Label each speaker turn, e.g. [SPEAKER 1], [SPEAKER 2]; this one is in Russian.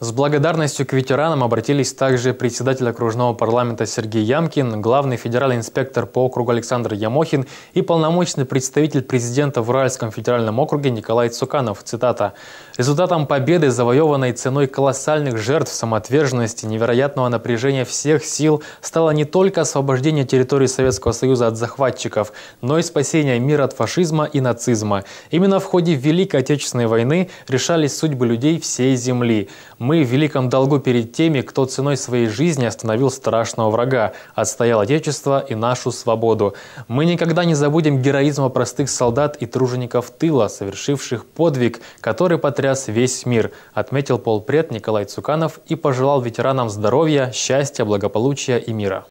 [SPEAKER 1] С благодарностью к ветеранам обратились также председатель окружного парламента Сергей Ямкин, главный федеральный инспектор по округу Александр Ямохин и полномочный представитель президента в Уральском федеральном округе Николай Цуканов. Цитата. «Результатом победы, завоеванной ценой колоссальных жертв, самоотверженности, невероятного напряжения всех сил, стало не только освобождение территории Советского Союза от захватчиков, но и спасение мира от фашизма и нацизма. Именно в ходе Великой Отечественной войны решались судьбы людей всей Земли. Мы в великом долгу перед теми, кто ценой своей жизни остановил страшного врага, отстоял Отечество и нашу свободу. Мы никогда не забудем героизма простых солдат и тружеников тыла, совершивших подвиг, который потряс весь мир, отметил полпред Николай Цуканов и пожелал ветеранам здоровья, счастья, благополучия и мира.